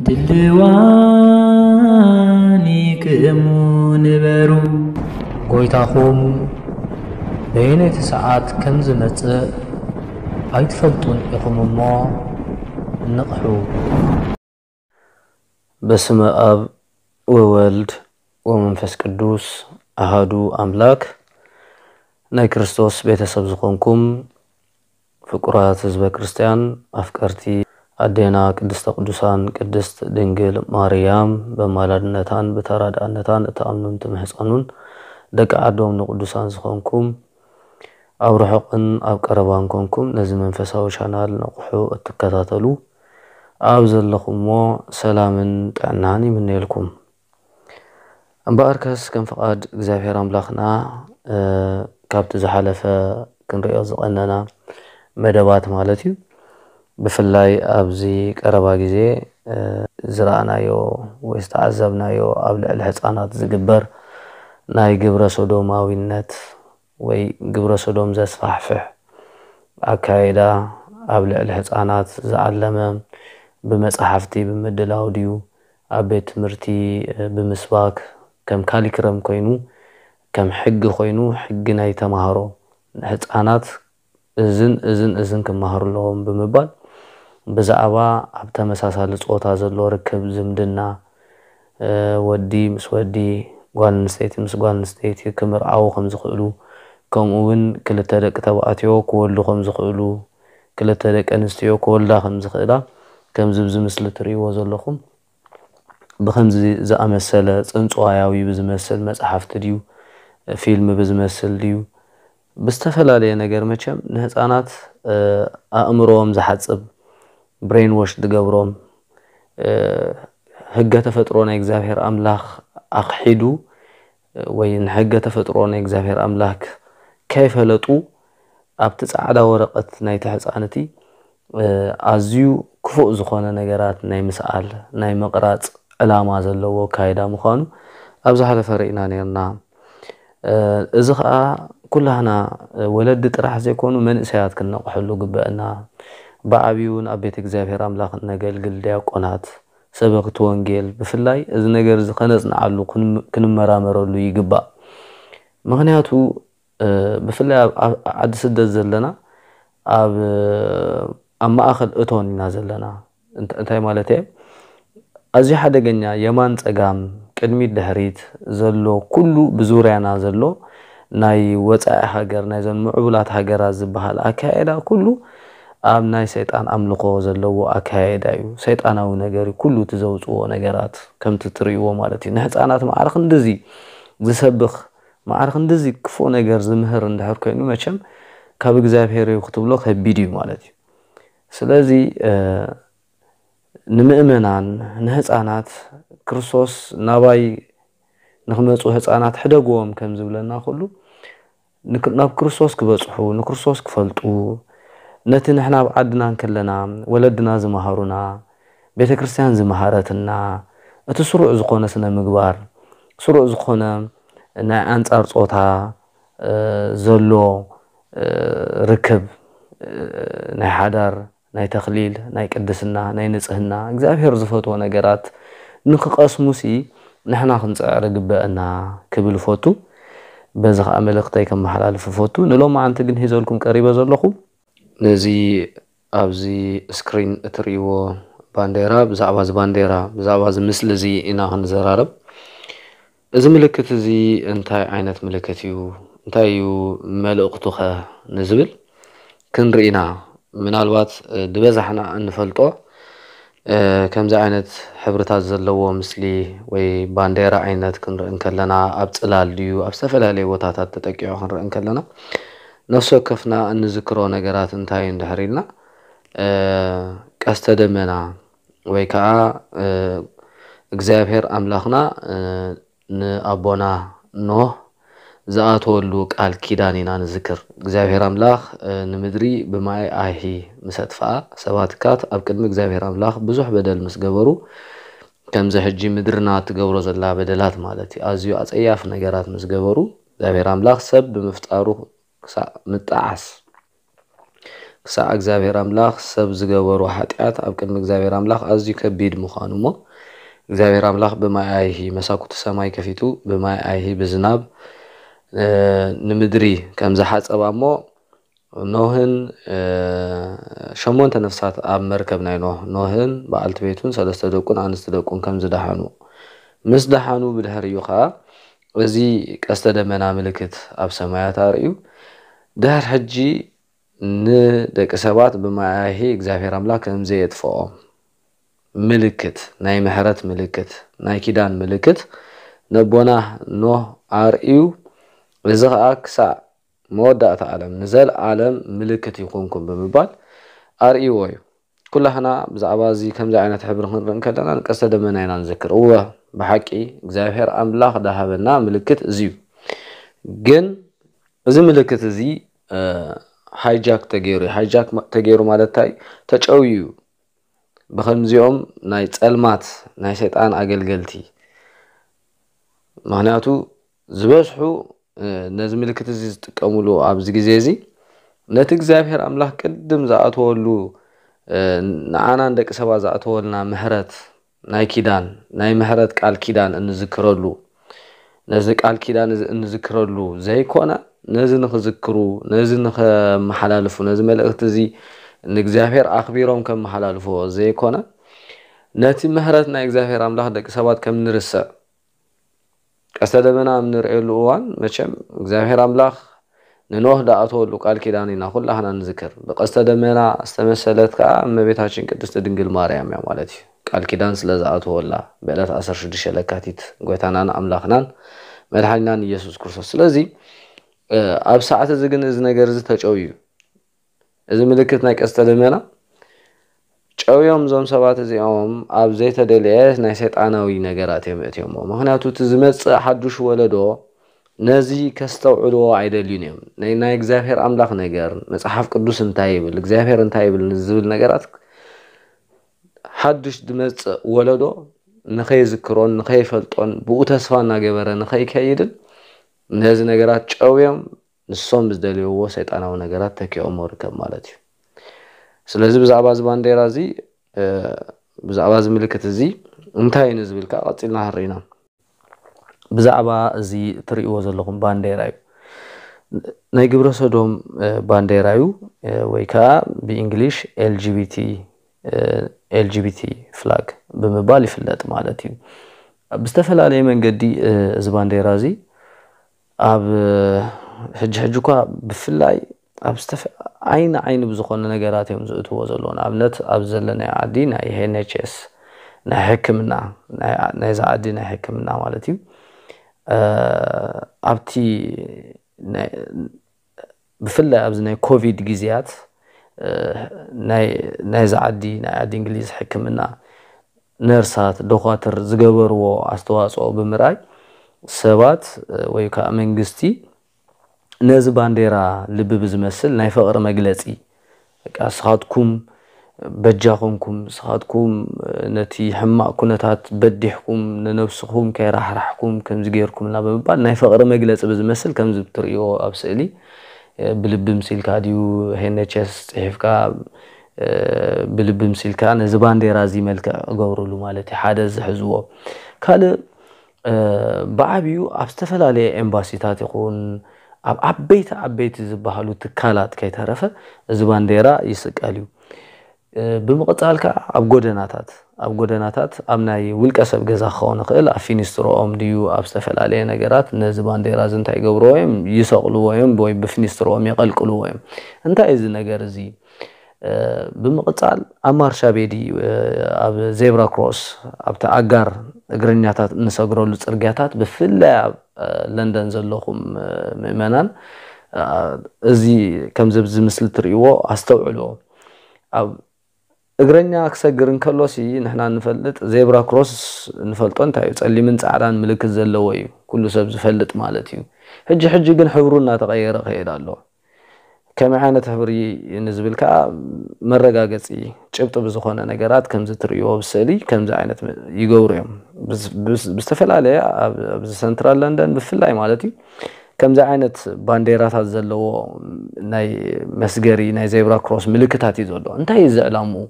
دلواني كمون برو قويتا خوم بين تسعات كم زمت عيد فلطون اخوم ما نقحو بسم اب وولد ومنفس قدوس اهادو املاك ناي بيتا سبزقونكم فكرات زبا كريستيان افكارتي አዴና ቅድስተ ቅዱሳን ቅድስት ድንግል ማርያም ብኣማላድነታን ብተራድኣነታን እተኣምኑን ትምሕፀኑን ደቂ ዓዶም ንቅዱሳን ዝኾንኩም ኣብ ርሑቕን ኣብ ቀረባን ኮንኩም ነዚ መንፈሳዊ ሻናል ነቑሑ እትከታተሉ ኣብ ዘለኹሞ ሰላምን ጥዕናን ይምነየልኩም እምበኣርከስ ከም ፍቓድ እግዚኣብሔር ኣምላኽና ካብቲ ዝሓለፈ ክንሪኦ ዝቐነና መደባት ማለት እዩ بفلاي أبزي كربا جزي زرعنا يو واستعذبنا يو قبل الهت أنا تزجبر ناي جبر سودوم أو النت وي جبر سودوم زس فحفح أكايدا قبل الهت أنا تزعلم بمسحفتي أوديو أبيت مرتي بمسواك كم كالي كرم كوينو كم حق خوينو حق نايتا مهارو هت أنات إذن إذن إذن كم مهارو لهم بمبال بزعبه ابتا مساسال صوتا زلو ركب زمدنا ودي مس ودي غوان نستيتي مس غوان نستيتي كمر او خمز خلو كم اون كل تدك تواتيو كولو خمز خلو كل تدك انستيو كولا خمز خلا كم زبزم سلتري وزلوخم بخمز زامسالة صنصوهاياوي بزمسال مسحف تديو فيلم بزمسال ديو بستفلالي نگر مچم نهز آنات اه امروهم زحاد سب ብሬን ወሽድ ገብሮም ሕገ ተፈጥሮ ናይ እግዚኣብሔር ኣምላኽ ኣኽሒዱ ወይ ንሕገ ተፈጥሮ ናይ እግዚኣብሔር ኣምላክ ከይፈለጡ ኣብቲ ፃዕዳ ወረቐት ናይቲ ህፃንቲ ኣዝዩ ክፉእ ዝኾነ ነገራት ናይ ምስኣል ናይ መቕራፅ ዕላማ ዘለዎ ካይዳ ምዃኑ ኣብ ዝሓለፈ ርኢና ነርና እዚ ከዓ ኩላህና ወለዲ ጥራሕ ዘይኮኑ መንእሰያት ክነቑሐሉ ግበአና ብዓብዩን ኣብ ቤተ እግዚኣብሔር ኣምላኽ ነገልግል ዲያቆናት ሰበክቲ ወንጌል ብፍላይ እዚ ነገር እዚ ከነፅንዓሉ ክንመራመረሉ ይግባእ ምክንያቱ ብፍላይ ኣብ ዓዲ ስደት ዘለና ኣብ ማእኸል እቶን ኢና ዘለና እንታይ ማለት እየ ኣዝዩ ሓደገኛ የማን ፀጋም ቅድሚት ድሕሪት ዘሎ ኩሉ ብዙርያና ዘሎ ናይ ወፃኢ ሃገር ናይዞን ምዕቡላት ሃገራት ዝበሃል ኣካየዳ ኩሉ ኣብ ናይ ሰይጣን ኣምልኾ ዘለዎ ኣካየዳ እዩ ሰይጣናዊ ነገር ኩሉ እቲ ዘውፅዎ ነገራት ከምቲ ትርእዎ ማለት እዩ ንህፃናት መዓር ክንዲዚ ዝሰብኽ መዓር ክንዲዚ ክፉእ ነገር ዝምህር እንድሕር ኮይኑ መቸም ካብ እግዚኣብሄር እዩ ክትብሎ ከቢድ እዩ ማለት እዩ ስለዚ ንምእመናን ንህፃናት ክርስቶስ ናባይ ንክመፁ ህፃናት ሕደግዎም ከም ዝብለና ኩሉ ናብ ክርስቶስ ክበፅሑ ንክርስቶስ ክፈልጡ ነቲ ንሕና ኣብ ዓድና ከለና ወለድና ዝመሃሩና ቤተ ክርስትያን ዝመሃረትና እቲ ስሩዕ ዝኾነ ስነ ምግባር ስሩዕ ዝኾነ ናይ ኣንፃር ፆታ ዘሎ ርክብ ናይ ሓዳር ናይ ተኽሊል ናይ ቅድስና ናይ ንፅህና እግዚኣብሄር ዝፈትዎ ነገራት ንክቐስሙሲ ንሕና ክንፅዕር ግበአና ክብል ፈቱ በዚ ከዓ መልእኽተይ ከመሓላልፍ ፈቱ ንሎም ዓንቲ ግን ሒዘልኩም ቀሪበ ዘለኹም ነዚ ኣብዚ እስክሪን እትሪእዎ ባንዴራ ብዛዕባ እዚ ባንዴራ ብዛዕባ እዚ ምስሊ እዚ ኢና ክንዘራርብ እዚ ምልክት እዚ እንታይ ዓይነት ምልክት እዩ እንታይ እዩ መልእኽቱ ኸ ንዝብል ክንርኢና ምናልባት ድበዛሕና እንፈልጦ ከምዚ ዓይነት ሕብርታት ዘለዎ ምስሊ ወይ ባንዴራ ዓይነት ክንርኢ ከለና ኣብ ፅላል ድዩ ኣብ ዝተፈላለየ ቦታታት ተጠቂዑ ክንርኢ ከለና ነፍሲ ወከፍና እንዝክሮ ነገራት እንታይ እንድሕር ኢልና ቀስተ ደመና ወይ ከዓ እግዚኣብሔር ኣምላኽና ንኣቦና ኖህ ዝኣተወሉ ቃል ኪዳን ኢና ንዝክር እግዚኣብሔር ኣምላኽ ንምድሪ ብማይ ኣሂ ምሰጥፍኣ ኣጥፍኣ ሰባት ካት ኣብ ቅድሚ እግዚኣብሔር ኣምላኽ ብዙሕ በደል ምስ ገበሩ ከምዚ ሕጂ ምድርና ትገብሮ ዘላ በደላት ማለት እዩ ኣዝዩ ኣፀያፍ ነገራት ምስ ገበሩ እግዚኣብሔር ኣምላኽ ሰብ ብምፍጣሩ ክሳዕ ምጥዓስ ክሳዕ እግዚኣብሔር ኣምላኽ ሰብ ዝገበሩ ሓጢኣት ኣብ ቅድሚ እግዚኣብሔር ኣምላኽ ኣዝዩ ከቢድ ምዃኑ እሞ እግዚኣብሔር ኣምላኽ ብማይ ኣይሂ መሳኩቲ ሰማይ ከፊቱ ብማይ ኣይሂ ብዝናብ ንምድሪ ከም ዝሓፀባ እሞ ኖህን ሸሞንተ ነፍሳት ኣብ መርከብ ናይ ኖህ ኖህን በዓልቲ ቤቱን ሰለስተ ደቁን ኣንስቲ ደቁን ከም ዝደሓኑ ምስ ደሓኑ ብድሕሪኡ ከዓ እዚ ቀስተ ደመና ምልክት ኣብ ሰማያት ኣርእዩ ድሕር ሕጂ ንደቂ ሰባት ብማያሂ እግዚኣብሔር ኣምላክ ከምዘየጥፍኦም ምልክት ናይ ምሕረት ምልክት ናይ ኪዳን ምልክት ነቦና ኖ ኣርእዩ እዚ ከዓ ክሳዕ መወዳእታ ዓለም ንዘለዓለም ምልክት ይኮንኩም ብምባል ኣርእይዎ እዩ ኩላህና ብዛዕባ እዚ ከምዚ ዓይነት ሕብሪ ክንርኢ ከለና ንቀስተ ደመና ኢና ንዝክር እወ ብሓቂ እግዚኣብሄር ኣምላኽ ዳሃበና ምልክት እዚ እዩ ግን እዚ ምልክት እዚ ሃይጃክ ተገይሩ እዩ ሃይጃክ ተገይሩ ማለት እንታይ ተጨውዩ ብከምዚኦም ናይ ፀልማት ናይ ሰይጣን ኣገልገልቲ ምክንያቱ ዝበዝሑ ነዚ ምልክት እዚ ዝጥቀምሉ ኣብዚ ግዜ እዚ ነቲ እግዚኣብሄር ኣምላኽ ቅድም ዝኣተወሉ ንኣና ንደቂ ሰባት ዝኣተወልና ምሕረት ናይ ኪዳን ናይ ምሕረት ቃል ኪዳን እንዝክረሉ ነዚ ቃል ኪዳን እንዝክረሉ ዘይኮነ ነዚ ንክዝክሩ ነዚ ንከመሓላልፉ ነዚ መልእክቲ እዚ ንእግዚኣብሔር ኣኽቢሮም ከም መሓላልፍዎ ዘይኮነ ነቲ ምሕረት ናይ እግዚኣብሔር ኣምላኽ ደቂ ሰባት ከም ንርስዕ ቀስተ ደመና ኣብ ንሪኤሉ እዋን መቸም እግዚኣብሔር ኣምላኽ ንኖህ ዳኣቶ ዳኣተወሉ ቃል ኢና ኩላህና ንዝክር ብቀስተ ደመና ዝተመሰለት ከዓ እመቤታችን ቅድስቲ ድንግል ማርያም እያ ማለት እዩ ቃል ኪዳን ስለዝኣተወላ ብዕለት 16 ለካቲት ጎይታናን ኣምላኽናን መድሓኒናን ኢየሱስ ክርስቶስ ስለዚ ኣብ ሰዓት እዚ ግን እዚ ነገር እዚ ተጨው እዩ እዚ ምልክት ናይ ቀስተ ደመና ጨውዮም እዞም ሰባት እዚኦም ኣብ ዘይተደልየ ናይ ሰይጣናዊ ነገራት እዮም እትዮሞ ምክንያቱ እቲ ዝመፅእ ሓዱሽ ወለዶ ነዚ ከስተውዕልዎ ኣይደልዩን እዮም ናይ እግዚኣብሄር ኣምላኽ ነገር መፅሓፍ ቅዱስ እንታይ ይብል እግዚኣብሄር እንታይ ይብል ዝብል ነገራት ሓዱሽ ድመፅእ ወለዶ ንኸይዝክሮን ንኸይፈልጦን ብኡ ተስፋ እናገበረ ንኸይከይድን ነዚ ነገራት ጨውዮም ንሶም ዝደልይዎ ሰይጣናዊ ነገራት ተኪኦም ርከብ ማለት እዩ ስለዚ ብዛዕባ እዚ ባንዴራ እዚ ብዛዕባ እዚ ምልክት እዚ እንታይ ንዝብል ንዝብልካ ቀፂልና ንሪኢና ብዛዕባ እዚ እትሪእዎ ዘለኹም ባንዴራ እዩ ናይ ግብረ ሰዶም ባንዴራ እዩ ወይ ከዓ ብእንግሊሽ ኤልጂቢቲ ፍላግ ብምባል ይፍለጥ ማለት እዩ ብዝተፈላለየ መንገዲ እዚ ባንዴራ እዚ ኣብ ሕጂ ሕጂ እኳ ብፍላይ ኣብ ዓይኒ ዓይኒ ብዝኮነ ነገራት እዮም ዝእትዎ ዘለዎ ንኣብነት ኣብ ዘለናይ ዓዲ ናይ ሄንችስ ናይ ሕክምና ናይዛ ዓዲ ናይ ሕክምና ማለት እዩ ኣብቲ ብፍላይ ኣብዚ ናይ ኮቪድ ግዜያት ናይዚ ዓዲ ናይ ዓዲ እንግሊዝ ሕክምና ነርሳት ዶኳትር ዝገበርዎ ኣስተዋፅኦ ብምርኣይ ሰባት ወይ ከዓ መንግስቲ ነዚ ባንዴራ ልቢ ብዝመስል ናይ ፍቅሪ መግለፂ ስኻትኩም በጃኹምኩም ንስኻትኩም ነቲ ሕማቕ ኩነታት በዲሕኩም ንነብስኹም ከይራሕራሕኩም ከምዚ ገይርኩምና ብምባል ናይ ፍቕሪ መግለፂ ብዝመስል ከምዚ እትርእዮ ኣብ ስእሊ ብልቢ ምሲልካ ድዩ ሄነቸስ ፅሒፍካ ብልቢ ምሲልካ ነዚ ባንዴራ እዚ መልክዕ እገብርሉ ማለት እዩ ሓደ ዝሕዝዎ ካልእ ብዓብዩ ኣብ ዝተፈላለየ ኤምባሲታት ይኹን ኣብ ዓበይቲ ዓበይቲ ዝበሃሉ ትካላት ከይተረፈ እዚ ባንዴራ ይስቀል እዩ ብምቕፃል ከዓ ኣብ ጎደናታት ኣብ ጎደናታት ኣብ ናይ ውልቀ ሰብ ገዛ ክኸውን ይኽእል ኣብ ፊኒስትሮኦም ድዩ ኣብ ዝተፈላለየ ነገራት ነዚ ባንዴራ እዚ እንታይ ይገብርዎ እዮም ይሰቕልዎ እዮም ወይ ብፊኒስትሮኦም የቐልቅልዎ እዮም እንታይ እዚ ነገር እዚ ብምቕፃል ኣብ ማርሻ ቤዲ ኣብ ዜብራ ክሮስ ኣብቲ ኣጋር እግረኛታት እንሰግረሉ ፅርግያታት ብፍላይ ኣብ ለንደን ዘለኹም ምእመናን እዚ ከምዚ ኣብዚ ምስሊ እትርእይዎ ኣስተውዕልዎ ኣብ إغرينيا أكثر غرين كلوسي نحن نفلت زيبرا كروس نفلتون تايو تسلي من تعران ملك الزلوي كله سبز فلت مالتيو حج حج جن حبرنا تغير غير الله كما عانت حبري نزبل كا مرقاقتي شبط بزخونا نقرات كم زتريو بسالي كم زعينت يقوريهم بس بس بستفل عليه بس سنترال لندن بفلاي مالتي كم ذا عينت بانديرات ناي مسجري ناي زيبرا كروس ملكة هاتي ذلو أنت هاي زعلامو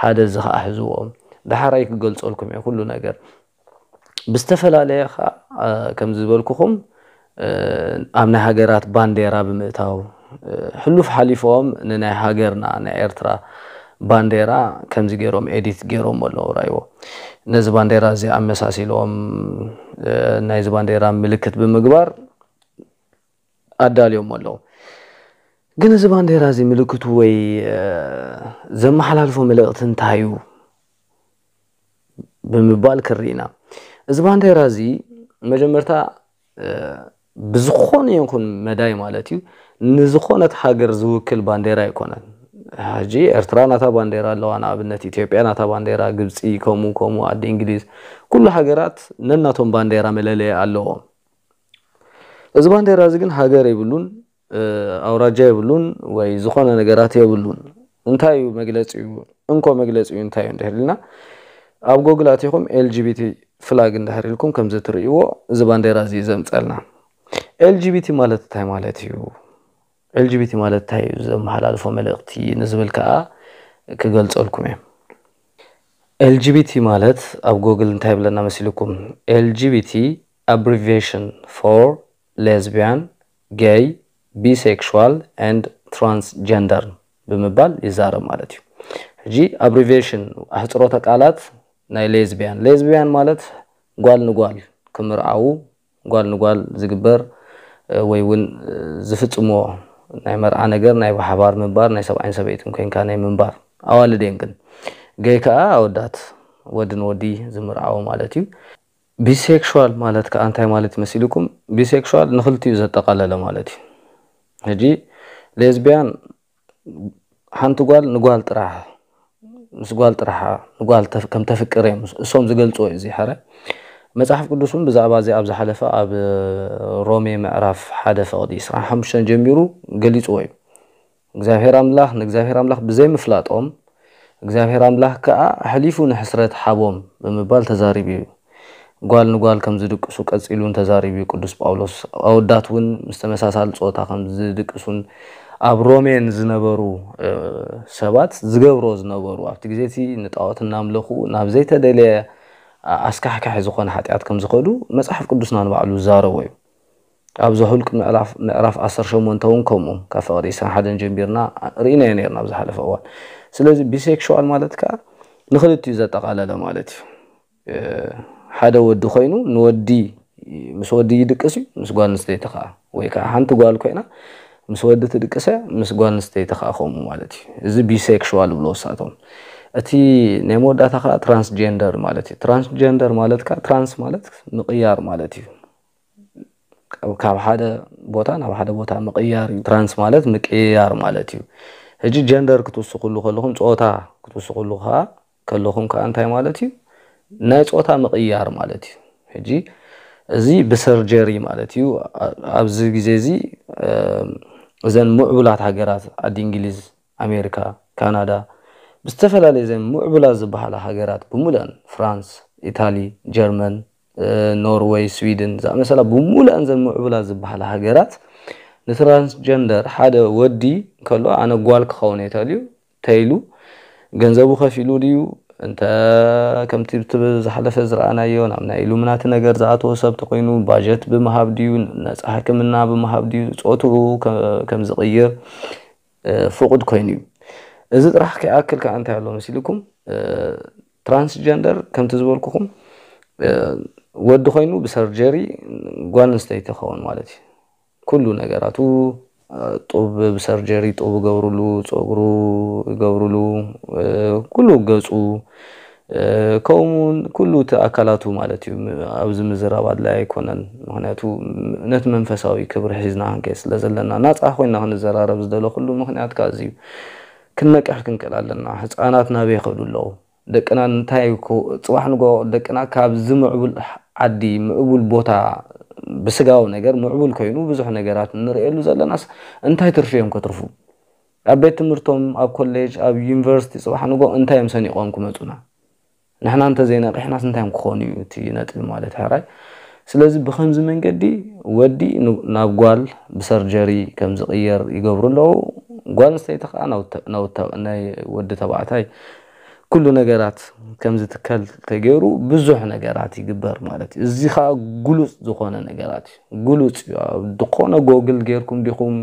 هذا زخ أحزوه ده حرايك قلت أقولكم يا كلنا نجر بستفل عليه خا كم زبلكم أمن هاجرات بانديرا بمتاو حلو في حليفهم ننا هاجرنا نا ባንዴራ ከምዚ ገይሮም ኤዲት ገይሮም ኣለዉ ራይዎ ነዚ ባንዴራ እዚ ኣመሳሲሎም ናይዚ ባንዴራ ምልክት ብምግባር ኣዳልዮም ኣለዉ ግን እዚ ባንዴራ እዚ ምልክቱ ወይ ዘመሓላልፎ መልእኽቲ እንታይ እዩ ብምባል ክርኢና እዚ ባንዴራ እዚ መጀመርታ ብዝኾነ ይኹን መዳይ ማለት እዩ ንዝኾነት ሃገር ዝውክል ባንዴራ ኣይኮነን ሀጂ ኤርትራ ናታ ባንዴራ ኣለዋ ንኣብነት ኢትዮጵያ ናታ ባንዴራ ግብፂ ከምኡ ከምኡ ኣዲ እንግሊዝ ኩሉ ሃገራት ነናቶም ባንዴራ መለለየ ኣለዎም እዚ ባንዴራ እዚ ግን ሃገር የብሉን ኣውራጃ የብሉን ወይ ዝኾነ ነገራት የብሉን እንታይ እዩ መግለፂ እዩ እንኮ መግለፂ እዩ እንታይ እዩ እንድሕር ኣብ ጎግል ኣትኹም ኤልጂቢቲ ፍላግ እንድሕር ከምዚ ትርእይዎ እዚ ባንዴራ እዚ ዘምፀልና ኤልጂቢቲ ማለት እንታይ ማለት እዩ ኤልጂቢቲ ማለት እንታይ እዩ ዘመሓላልፎ መልእኽቲ ንዝብል ከዓ ክገልፀልኩም እየ ኤልጂቢቲ ማለት ኣብ ጎግል እንታይ ብለና መሲልኩም ኤልጂቢቲ ኣብሪቪሽን ፎር ሌዝቢያን ጌይ ቢሴክሽዋል ኤንድ ትራንስጀንደር ብምባል ይዛረብ ማለት እዩ ሕጂ ኣብሪቪሽን ኣህፅሮተ ቃላት ናይ ሌዝቢያን ሌዝቢያን ማለት ጓል ንጓል ክምርዓው ጓል ንጓል ዝግበር ወይ እውን ዝፍፅሞ ናይ መርዓ ነገር ናይ ብሓባር ምንባር ናይ ሰብኣይን ሰበይትን ኮይንካ ናይ ምንባር ኣዋልደን ግን ገይ ከዓ ኣወዳት ወድን ወዲ ዝምርዓዎ ማለት እዩ ቢሴክሽዋል ማለት ከዓ እንታይ ማለት ይመሲልኩም ቢሴክሽዋል ንክልቲኡ ዘጠቃለለ ማለት እዩ ሕጂ ሌዝቢያን ሓንቲ ጓል ንጓል ጥራሕ ምስ ጓል ጥራሕ ንጓል ከም ተፍቅር እዮም እሶም ዝገልፅዎ እዩ እዚ ሕረ መፅሓፍ ቅዱስን ብዛዕባ እዚ ኣብ ዝሓለፈ ኣብ ሮሜ ምዕራፍ ሓደ ፍቕዲ 25 ጀሚሩ ገሊፅዎ እዩ እግዚኣብሔር ኣምላኽ ንእግዚኣብሔር ኣምላኽ ብዘይምፍላጦም እግዚኣብሔር ኣምላኽ ከዓ ኣሕሊፉ ንሕስረት ሓቦም ብምባል ተዛሪቡ እዩ ጓል ንጓል ከም ዝድቅሱ ቀፂሉን ተዛሪቡ እዩ ቅዱስ ጳውሎስ ኣወዳት እውን ምስ ተመሳሳሊ ፆታ ከም ዝድቅሱን ኣብ ሮሜን ዝነበሩ ሰባት ዝገብሮ ዝነበሩ ኣብቲ ግዜ እቲ ንጣወት እናምለኹ ናብ ዘይተደለየ أسكحكح زخون حتيات كم زخلو مسحف قدسنا نبعلو زاروي أبزه هلك معرف معرف أثر شو منتون كمو كفاريس أحد جنبيرنا رينا ينيرنا بزه حلف أول سلوز بيسيك شو على مالت كار نخلي تيزا تقال على مالت هذا ود خينو نودي مس يدك أسي مس نستي تقع ويك أحنت قال كينا مس تدك أسي مس نستي تقع خوم مالت زي بيسيك شو على بلوساتهم እቲ ናይ መወዳእታ ከዓ ትራንስጀንደር ማለት እዩ ትራንስጀንደር ማለት ከዓ ትራንስ ማለት ምቕያር ማለት እዩ ካብ ሓደ ቦታ ናብ ሓደ ቦታ ምቕያር እዩ ትራንስ ማለት ምቅያር ማለት እዩ ሕጂ ጀንደር ክትውስኽሉ ከለኹም ፆታ ክትውስኽሉ ከዓ ከለኹም ከዓ እንታይ ማለት እዩ ናይ ፆታ ምቕያር ማለት እዩ ሕጂ እዚ ብሰርጀሪ ማለት እዩ ኣብዚ ግዜ እዚ እዘን ምዕቡላት ሃገራት ኣዲ እንግሊዝ ኣሜሪካ ካናዳ بستفلا لازم معبلا زبحالا هاگرات بمولان فرانس ايطالي جرمن نوروي سويدن زا مثلا بمولان زن معبلا زبحالا هاگرات نترانس جندر حدا ودي كلو انا قوال كخون ايطاليو تايلو جنزبو خفيلو ديو انتا كم تير تبز حدا فزرعنا ايو نعم نايلو مناتنا قرزعات وسب تقينو باجت بمهاب ديو ناس احكم النا بمهاب ديو اوتو كم زغير فوقد كوينيو ازت راح كي اكل كانت على مسيلكم ترانس جندر كم تزبلكم ود خاينو بسرجري غوان ستيت خون مالتي كل نغراتو طوب بسرجري طوب غورلو صغرو غورلو كلو غصو كومون كلو تاكلاتو مالتي ابز مزراباد لا يكونن مهناتو نت منفساوي كبر حزنا انكس لزلنا نصح وين نحن زرارب زدلو كلو مهنات كازيو ክንነቅሕ ክንክእል ኣለና ህፃናት ናበይ ይኸዱ ኣለዉ ደቅና እንታይ ፅዋሕ ንጎ ደቅና ካብዚ ምዕቡል ዓዲ ምዕቡል ቦታ ብስጋዊ ነገር ምዕቡል ኮይኑ ብዙሕ ነገራት ንሪኤሉ ዘለናስ እንታይ ትርፊ እዮም ከትርፉ ኣብ ቤት ትምህርቶም ኣብ ኮሌጅ ኣብ ዩኒቨርሲቲ ፅባሕ ንጎ እንታይ እዮም ሰኒቆም ክመፁና ንሕና እንተዘይነቂሕናስ እንታይ ክኾኑ እዩ እቲ ነጥቢ ማለት ሕራይ ስለዚ ብከምዚ መንገዲ ወዲ ናብ ጓል ብሰርጀሪ ከም ዝቕየር ይገብሩ ኣለው ጓል ኣንስተይቲ ከዓ ናይ ወዲ ተባዕታይ ኩሉ ነገራት ከምዝትከል ተገይሩ ብዙሕ ነገራት ይግበር ማለት እዩ እዚ ከዓ ጉሉፅ ዝኮነ ነገራት እዩ ጉሉፅ እዩ ድኮነ ጎግል ጌርኩም ዲኹም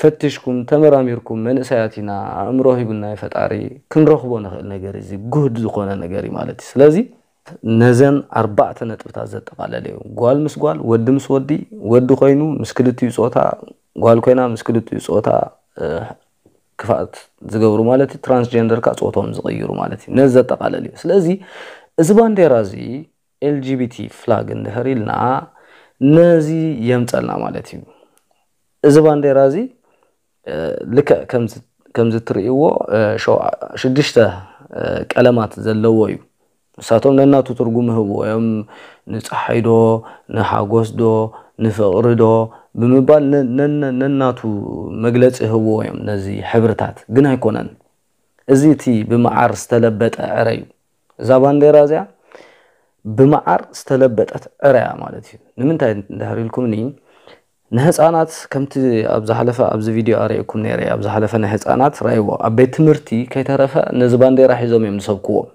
ፈትሽኩም ተመራሚርኩም መንእሰያት ኢና ኣእምሮ ሂቡናይ ፈጣሪ ክንረክቦ ንክእል ነገር እዚ ጉህድ ዝኮነ ነገር እዩ ማለት እዩ ስለዚ ነዘን ኣርባዕተ ነጥብታት ዘጠቃለለ እዩ ጓል ምስ ጓል ወዲ ምስ ወዲ ወዲ ኮይኑ ምስ ክልትዩ ፆታ ጓል ኮይና ምስ ክልትዩ ፆታ ክፋት ዝገብሩ ማለት እዩ ትራንስጀንደር ከዓ ፆቶም ዝቕይሩ ማለት እዩ ነዚ ዘጠቃለል እዩ ስለዚ እዚ ባንዴራ እዚ ኤልጂቢቲ ፍላግ እንድሕር ኢልና ነዚ የምፀልና ማለት እዩ እዚ ባንዴራ እዚ ልክ ከምዚ ትርእይዎ ሽዱሽተ ቀለማት ዘለዎ እዩ ንሳቶም ነናቱ ትርጉም ህብዎም ንፀሓይ ዶ ንሓጎስ ዶ ብምባል ነናቱ መግለፂ ህዎ እዮም ነዚ ሕብርታት ግን ኣይኮነን እዚ እቲ ብመዓር ዝተለበጠ ዕረ እዩ እዛ ባንዴራ እዚኣ ብመዓር ዝተለበጠት ዕረያ ማለት እዩ ንምንታይ እንድሕሪኢልኩም ኒ ንህፃናት ከምቲ ኣብ ዝሓለፈ ኣብዚ ቪድዮ ኣርእኩም ነረ ኣብ ዝሓለፈ ናይ ህፃናት ራእይዎ ኣብ ቤት ትምህርቲ ከይተረፈ ነዚ ባንዴራ ሒዞም እዮም ዝሰብክዎም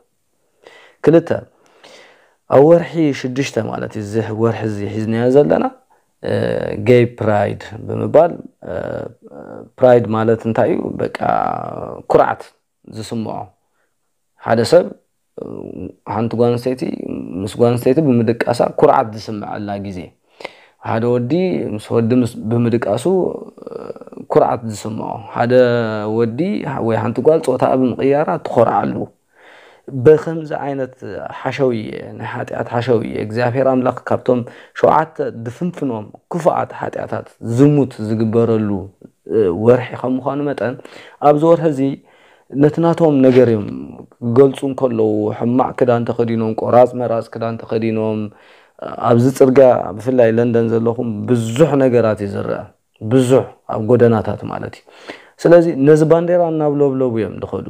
ክልተ ኣብ ወርሒ ሽዱሽተ ማለት እዩ እዚ ወርሒ እዚ ሒዝናዮ ዘለና ጌይ ፕራይድ ብምባል ፕራይድ ማለት እንታይ እዩ በቃ ኩርዓት ዝስምዖ ሓደ ሰብ ሓንቲ ጓል ኣንስተይቲ ምስ ጓል ኣንስተይቲ ብምድቃሳ ኩርዓት ዝስምዐላ ግዜ ሓደ ወዲ ምስ ወዲ ብምድቃሱ ኩርዓት ዝስምዖ ሓደ ወዲ ወይ ሓንቲ ጓል ፆታ ብምቕያራ ትኮርዓሉ ብከምዚ ዓይነት ሓሸውየ ናይ ሓጢኣት ሓሸውየ እግዚኣብሔር ኣምላኽ ካብቶም ሸውዓተ ድፍንፍኖም ክፉኣት ሓጢኣታት ዝሙት ዝግበረሉ ወርሒ ከም ምኳኑ መጠን ኣብዚ ወርሒ እዚ ነቲ ናቶም ነገር እዮም ክገልፁ እንከለዉ ሕማቅ ክዳን ተኸዲኖም ቆራፅ መራፅ ክዳን ተኸዲኖም ኣብዚ ፅርግያ ብፍላይ ለንደን ዘለኹም ብዙሕ ነገራት እዩ ዝረአ ብዙሕ ኣብ ጎደናታት ማለት እዩ ስለዚ ነዚ ባንዴራ እናብለብለቡ እዮም ንኸዱ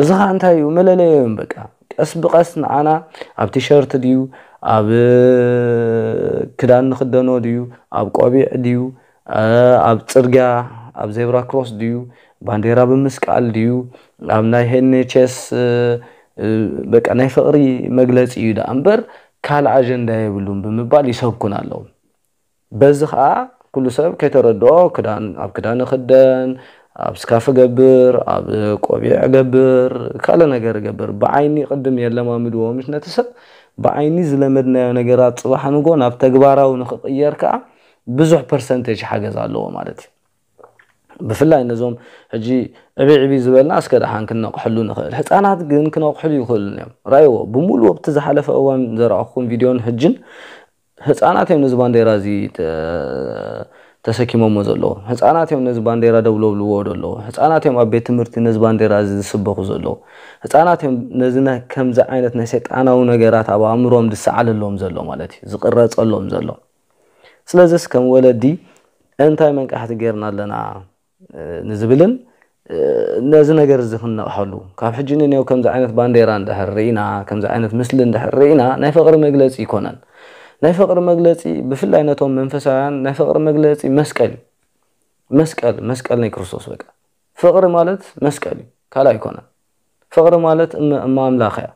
እዚ ከዓ እንታይ እዩ መለለዮም በቃ ቀስ ብቀስ ንዓና ኣብ ቲሸርት ድዩ ኣብ ክዳን ንክደኖ ድዩ ኣብ ቆቢዕ ድዩ ኣብ ፅርግያ ኣብ ዜብራ ክሮስ ድዩ ባንዴራ ብምስቃል ድዩ ኣብ ናይ ሄንቼስ በቃ ናይ ፍቅሪ መግለፂ እዩ ዳ እምበር ካልእ ኣጀንዳ የብሉን ብምባል ይሰብኩን ኣለው በዚ ከዓ ኩሉ ሰብ ከይተረድኦ ኣብ ክዳን ክደን ኣብ ስካፍ ገብር ኣብ ቆቢዕ ገብር ካልእ ነገር ገብር ብዓይኒ ቅድም የለማምድዎ ምስ ነቲ ሰብ ብዓይኒ ዝለመድናዮ ነገራት ፅባሕ ንጎ ናብ ተግባራዊ ንክቅየር ከዓ ብዙሕ ፐርሰንቴጅ ሓገዝ ኣለዎ ማለት እዩ ብፍላይ ነዞም ሕጂ ዕብይ ዕብይ ዝበልና እስከ ድሓን ክነቑሐሉ ንኽእል ህፃናት ግን ክነቑሕሉ ይኽእሉን እዮም ራይዎ ብምሉእ ወቅቲ ዝሓለፈ እዋን ዘረእኹም ቪድዮን ሕጅን ህፃናት እዮም ነዚ ባንዴራ እዚ ተሰኪሞሞ ዘሎ ህፃናት እዮም ነዚ ባንዴራ ደብለብልዎ ዘለዎ ህፃናት እዮም ኣብ ቤት ትምህርቲ ነዚ ባንዴራ ዝስበኩ ዘሎ ህፃናት እዮም ነዚ ከምዚ ዓይነት ናይ ሰይጣናዊ ነገራት ኣብ ኣእምሮም ዝሰዓለሎም ዘሎ ማለት እዩ ዝቅረፀሎም ዘሎ ስለዚስ ከም ወለዲ እንታይ መንቃሕቲ ገይርና ኣለና ንዝብልን ነዚ ነገር እዚ ክንነቕሐሉ ካብ ሕጂ ንኔው ከምዚ ዓይነት ባንዴራ ንድሕር ርኢና ከምዚ ዓይነት ምስሊ ንድሕር ርኢና ናይ ፍቅሪ መግለፂ ይኮነን ናይ ፍቅሪ መግለፂ ብፍላይ ነቶም መንፈሳውያን ናይ ፍቅሪ መግለፂ መስቀል እዩ መስቀል መስቀል ናይ ክርስቶስ በቃ ፍቅሪ ማለት መስቀል እዩ ካልእ ኣይኮነን ፍቅሪ ማለት እማ ኣምላኽ እያ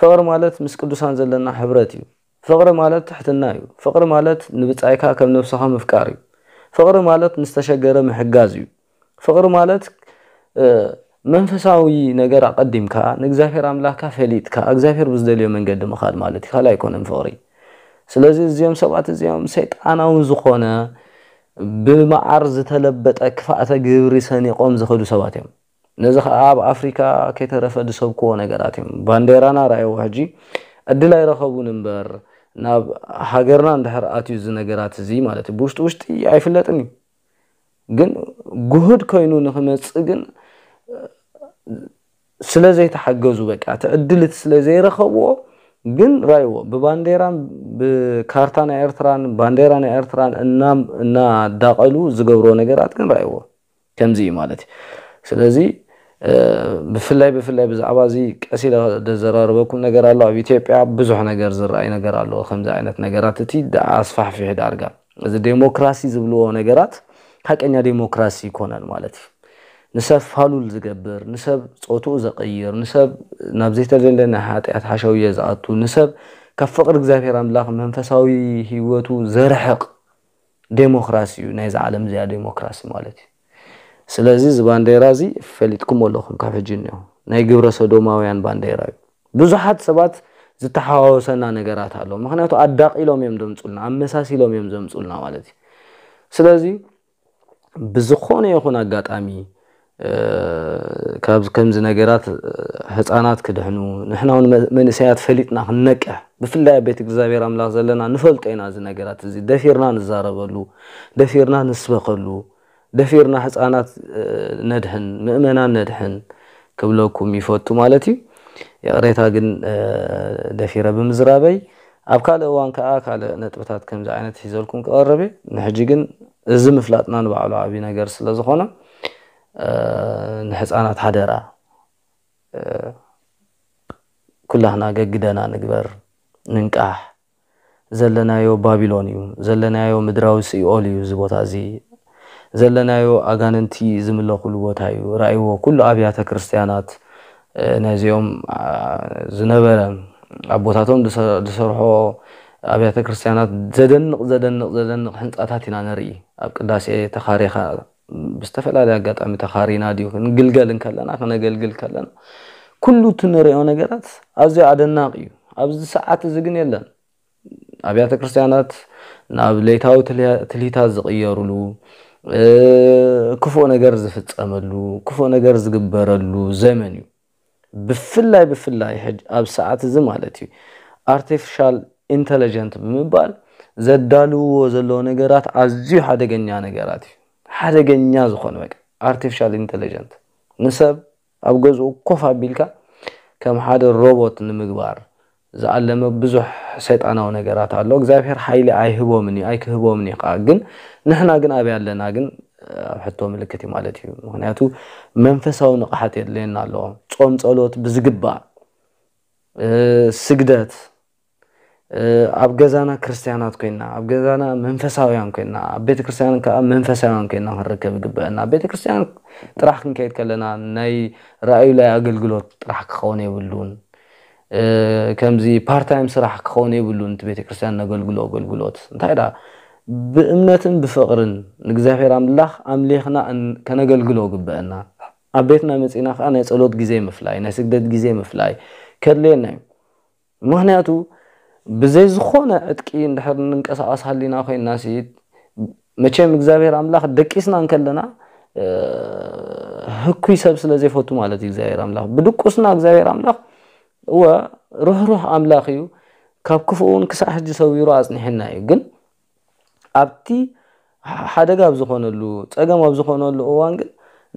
ፍቅሪ ማለት ምስ ቅዱሳን ዘለና ሕብረት እዩ ፍቅሪ ማለት ትሕትና እዩ ፍቅሪ ማለት ንብፃይካ ከም ነብስኻ ምፍቃር እዩ ፍቅሪ ማለት ንዝተሸገረ ምሕጋዝ እዩ ፍቅሪ ማለት መንፈሳዊ ነገር ኣቀዲምካ ንእግዚኣብሔር ኣምላኽካ ፈሊጥካ እግዚኣብሔር ብዝደልዮ መንገዲ ምኻድ ማለት እዩ ካልእ ኣይኮነን ፍቕሪ ስለዚ እዚኦም ሰባት እዚኦም ሰይጣናዊ ዝኾነ ብመዓር ዝተለበጠ ክፋእተ ግብሪ ሰኒቆም ዝኸዱ ሰባት እዮም ነዚ ከዓ ኣብ ኣፍሪካ ከይተረፈ ዝሰብክዎ ነገራት እዮም ባንዴራና ረኣይዎ ሕጂ ዕድል ኣይረኸቡን እምበር ናብ ሃገርና እንድሕር ኣትዩ እዚ ነገራት እዚ ማለት እዩ ብውሽጢ ውሽጢ ኣይፍለጥን እዩ ግን ጉህድ ኮይኑ ንክመፅእ ግን ስለዘይተሓገዙ በቃ እቲ ዕድል እቲ ስለዘይረኸብዎ ግን ራይዎ ብባንዴራን ብካርታ ናይ ኤርትራን ባንዴራ ናይ ኤርትራን እና እናዳቀሉ ዝገብሮ ነገራት ግን ራይዎ ከምዚ እዩ ማለት እዩ ስለዚ ብፍላይ ብፍላይ ብዛዕባ እዚ ቀሲ ዘራርበኩም ነገር ኣሎ ኣብ ኢትዮጵያ ብዙሕ ነገር ዝረአይ ነገር ኣለዎ ከምዚ ዓይነት ነገራት እቲ ኣስፋሕፊሕ ዳርጋ እዚ ዴሞክራሲ ዝብልዎ ነገራት ሃቀኛ ዴሞክራሲ ይኮነን ማለት እዩ ንሰብ ፋሉል ዝገብር ንሰብ ፆትኡ ዘቀይር ንሰብ ናብ ዘይተደለነ ሓጢኣት ሓሸውየ ዝኣቱ ንሰብ ካብ ፍቅሪ እግዚኣብሔር ኣምላኽ መንፈሳዊ ሂወቱ ዘርሕቕ ዴሞክራሲ እዩ ናይዚ ዓለም እዚኣ ዴሞክራሲ ማለት እዩ ስለዚ እዚ ባንዴራ እዚ ፈሊጥኩም ኣለኹም ካብ ሕጂ እኒኦ ናይ ግብረ ሰዶማውያን ባንዴራ እዩ ብዙሓት ሰባት ዝተሓዋወሰና ነገራት ኣሎ ምክንያቱ ኣዳቂሎም እዮም ዘምፁልና ኣመሳሲሎም እዮም ዘምፁልና ማለት እዩ ስለዚ ብዝኾነ ይኹን ኣጋጣሚ ካብ ከምዚ ነገራት ህፃናት ክድሕኑ ንሕና ውን መንእሰያት ፈሊጥና ክንነቅሕ ብፍላይ ኣብ ቤት እግዚኣብሔር ኣምላኽ ዘለና ንፈልጦ ኢና እዚ ነገራት እዚ ደፊርና ንዛረበሉ ደፊርና ንስበኸሉ ደፊርና ህፃናት ነድሕን ምእመናን ነድሕን ክብለኩም ይፈቱ ማለት እዩ የቅሬታ ግን ደፊረ ብምዝራበይ ኣብ ካልእ እዋን ከዓ ካልእ ነጥብታት ከምዚ ዓይነት ሒዘልኩም ክቐረበ ንሕጂ ግን እዚ ምፍላጥና ንባዕሉ ዓብዪ ነገር ስለዝኾነ ንህፃናት ሓደራ ኩላህና ገግደና ንግበር ንንቃሕ ዘለናዮ ባቢሎን እዩ ዘለናዮ ምድራዊ ስኦል እዩ እዚ ቦታ እዚ ዘለናዮ ኣጋንንቲ ዝምለኽሉ ቦታ እዩ ራእይዎ ኩሉ ኣብያተ ክርስትያናት ነዚኦም ዝነበረ ኣቦታቶም ዝሰርሖ ኣብያተ ክርስትያናት ዘደንቕ ዘደንቕ ዘደንቕ ህንፃታት ኢና ንርኢ ኣብ ቅዳሴ ተኻሪኻ ብዝተፈላለየ ኣጋጣሚ ተኻሪና ድዩ ክንግልገልን ከለና ክነገልግል ከለና ኩሉ እቲ ንሪኦ ነገራት ኣዝዩ ኣደናቕ እዩ ኣብዚ ሰዓት እዚ ግን የለን ኣብያተ ክርስትያናት ናብ ሌታዊ ትልሂታት ዝቕየሩሉ ክፉእ ነገር ዝፍፀመሉ ክፉእ ነገር ዝግበረሉ ዘመን እዩ ብፍላይ ብፍላይ ሕጂ ኣብ ሰዓት እዚ ማለት እዩ ኣርቲፊሻል ኢንተለጀንት ብምባል ዘዳልውዎ ዘለዎ ነገራት ኣዝዩ ሓደገኛ ነገራት እዩ ሓደገኛ ዝኾነ በ ኣርቲፊሻል ኢንተለጀንት ንሰብ ኣብ ገዝኡ ኮፍ ኣቢልካ ከም ሓደ ሮቦት ንምግባር ዝኣለመ ብዙሕ ሰይጣናዊ ነገራት ኣሎ እግዚኣብሔር ሓይሊ ኣይህቦምን እዩ ኣይክህቦምን እዩ ከዓ ግን ንሕና ግን ኣብይ ኣለና ግን ኣብ ሕቶ ምልክት እዩ ማለት እዩ ምክንያቱ መንፈሳዊ ንቕሓት የድልየና ኣለዎ ፆም ፀሎት ብዝግባእ ስግደት ኣብ ገዛና ክርስትያናት ኮይና ኣብ ገዛና መንፈሳውያን ኮይና ኣብ ቤተክርስትያን ከዓ መንፈሳውያን ኮይና ክንርከብ ይግበአና ኣብ ቤተክርስትያን ጥራሕ ክንከይድ ከለና ናይ ራእዩ ላይ ኣገልግሎት ጥራሕ ክኸውን የብሉን ከምዚ ፓርታይም ስራሕ ክኸውን የብሉን እቲ ቤተክርስትያን ነገልግሎ ኣገልግሎት እንታይ ዳ ብእምነትን ብፍቅርን ንእግዚኣብሔር ኣምላኽ ኣምሌኽና ከነገልግሎ ግበአና ኣብ ቤትና መፂና ከዓ ናይ ፀሎት ግዜ ምፍላይ ናይ ስግደት ግዜ ምፍላይ ከድልየና እዩ ምክንያቱ ብዘይ ዝኾነ ዕጥቂ እንድሕር ንንቀሳቀስ ሃሊና ኮይና መቼም እግዚኣብሔር ኣምላኽ ደቂስና ንከለና ህኩይ ሰብ ስለ ዘይፈቱ ማለት እዩ እግዚኣብሔር ኣምላኽ ብድቁስና እግዚኣብሔር ኣምላኽ እወ ርህሩህ ኣምላኽ እዩ ካብ ክፉእ ክሳዕ ሕጂ ሰዊሩ ኣፅኒሐና እዩ ግን ኣብቲ ሓደጋ ኣብ ዝኾነሉ ፀገም ኣብ ዝኾነሉ እዋን ግን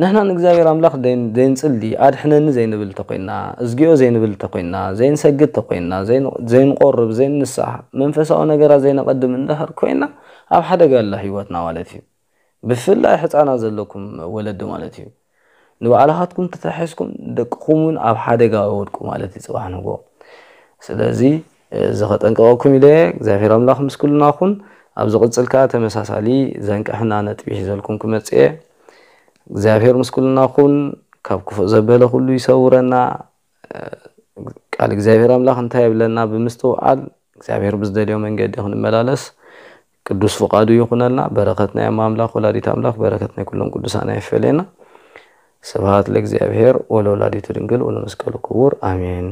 ንሕና ንእግዚኣብሔር ኣምላኽ ዘይንፅሊ ኣድሕነኒ ዘይንብል እተኮይንና እዝጊኦ ዘይንብል እተኮይንና ዘይንሰግድ እተኮይንና ዘይንቆርብ ዘይንንስሕ መንፈሳዊ ነገራት ዘይነቐድም እንዳሃር ኮይና ኣብ ሓደጋላ ሂወትና ማለት እዩ ብፍላይ ሕፃና ዘለኩም ወለዲ ማለት እዩ ንባዕላኻትኩም ተታሒዝኩም ደቅኹም እውን ኣብ ሓደጋ ወድቁ ማለት እዩ ፅባሕ ንጎ ስለዚ እዚ ከጠንቀቐኩም ኢለ እግዚኣብሔር ኣምላኽ ምስክልና ኣብ ዝቕፅል ከዓ ተመሳሳሊ ዘንቀሕና ነጥቢ ሒዘልኩም ክመፅአ እግዚኣብሔር ምስኩልና ኹን ካብ ክፉእ ዘበለ ኩሉ ይሰውረና ቃል እግዚኣብሔር ኣምላኽ እንታይ የብለና ብምስትውዓል እግዚኣብሔር ብዝደልዮ መንገዲ ክንመላለስ ቅዱስ ፍቓዱ ይኹነልና በረከት ናይ ኣማ ኣምላኽ ወላዲት ኣምላኽ በረከት ናይ ኩሎም ቅዱሳን ኣይፈለየና ስብሃት ለእግዚኣብሔር ወለወላዲቱ ድንግል ወለመስቀሉ ክቡር ኣሜን